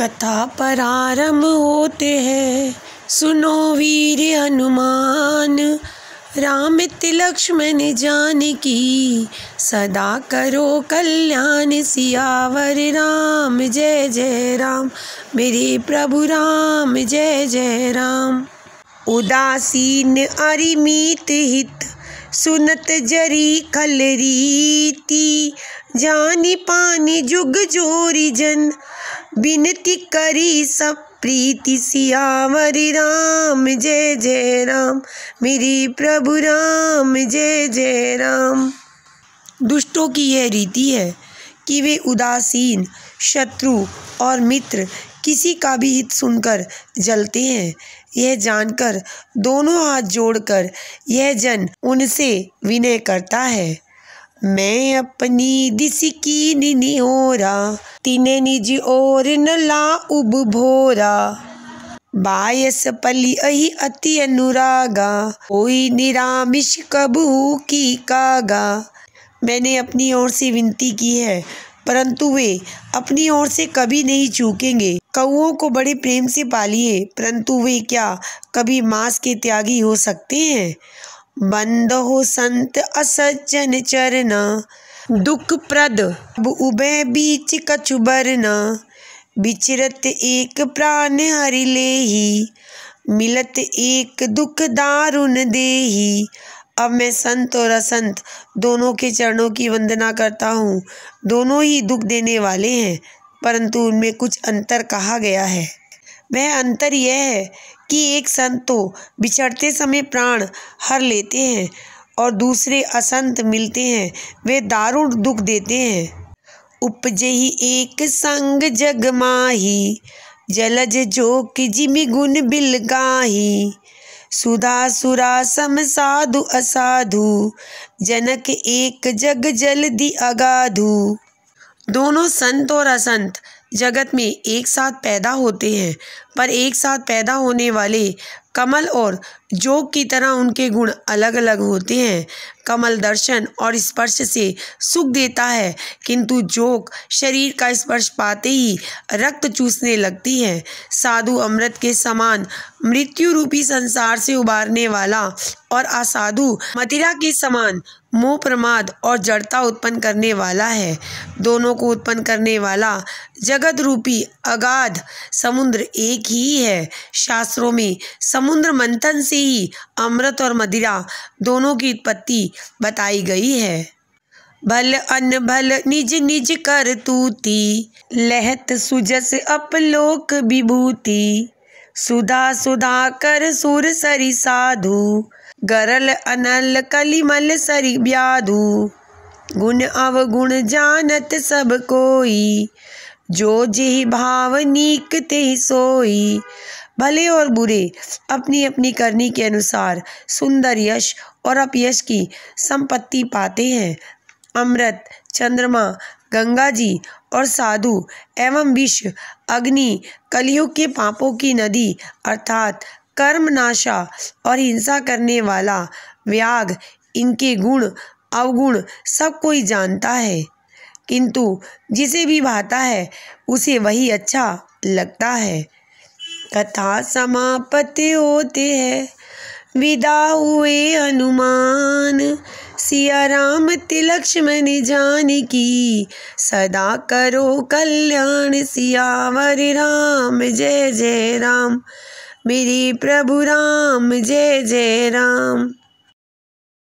कथा प्रारंभ होते हैं सुनो वीर हनुमान राम लक्ष्मण जान की सदा करो कल्याण सियावर राम जय जय राम मेरे प्रभु राम जय जय राम उदासीन अरिमीत हित सुनत जरी खल रीति जानी पानी जुग जोरी जन विनती करी सब प्रीति सियावरी राम जय जय राम मेरी प्रभु राम जय जय राम दुष्टों की यह रीति है कि वे उदासीन शत्रु और मित्र किसी का भी हित सुनकर जलते हैं यह जानकर दोनों हाथ जोड़कर यह जन उनसे विनय करता है मैं अपनी दिस की निनी ओरा तिने निजी और न ला उब भोरा बायस पली अहि अति अनुरागा कोई निरामिष कबू की कागा मैंने अपनी ओर से विनती की है परंतु वे अपनी ओर से कभी नहीं चूकेंगे कौओं को बड़े प्रेम से पालिए परंतु वे क्या कभी मांस के त्यागी हो सकते हैं बंद हो संत असजन चरना दुख प्रद उबे बीच कछु बरना बिचरत एक प्राण हरि ले ही मिलत एक दुख दारुण दे ही अब मैं संत और असंत दोनों के चरणों की वंदना करता हूँ दोनों ही दुख देने वाले हैं परंतु उनमें कुछ अंतर कहा गया है वह अंतर यह है कि एक संत तो बिछड़ते समय प्राण हर लेते हैं और दूसरे असंत मिलते हैं वे दारुण दुख देते हैं उपजे ही एक संग माही जलज कि जिमि गुण बिल गाही सुधा सुरा सम साधु असाधु जनक एक जग जल दी अगाधु दोनों संत और असंत जगत में एक साथ पैदा होते हैं पर एक साथ पैदा होने वाले कमल और जोग की तरह उनके गुण अलग अलग होते हैं कमल दर्शन और स्पर्श से सुख देता है किंतु जोग शरीर का स्पर्श पाते ही रक्त चूसने लगती है साधु अमृत के समान मृत्यु रूपी संसार से उबारने वाला और असाधु मदिरा के समान मोह प्रमाद और जड़ता उत्पन्न करने वाला है दोनों को उत्पन्न करने वाला जगत रूपी अगाध समुद्र एक ही है शास्त्रों में समुद्र मंथन से ही अमृत और मदिरा दोनों की उत्पत्ति बताई गई है भल अन भल निज निज कर तूती लहत सुजस अपलोक विभूति सुधा सुधा कर सुर सरी साधु गरल अनल कलिमल सरी ब्याधु गुण अवगुण जानत सब कोई जो जेहि भाव नीक ते सोई भले और बुरे अपनी अपनी करनी के अनुसार सुंदर यश और अपयश की संपत्ति पाते हैं अमृत चंद्रमा गंगा जी और साधु एवं विश्व अग्नि कलयुग के पापों की नदी अर्थात कर्मनाशा और हिंसा करने वाला व्याग इनके गुण अवगुण सब कोई जानता है किंतु जिसे भी भाता है उसे वही अच्छा लगता है कथा समापत्ति होते हैं विदा हुए हनुमान सिया राम तिलक्ष्मण जान की सदा करो कल्याण सियावर राम जय जय राम मेरे प्रभु राम जय जय राम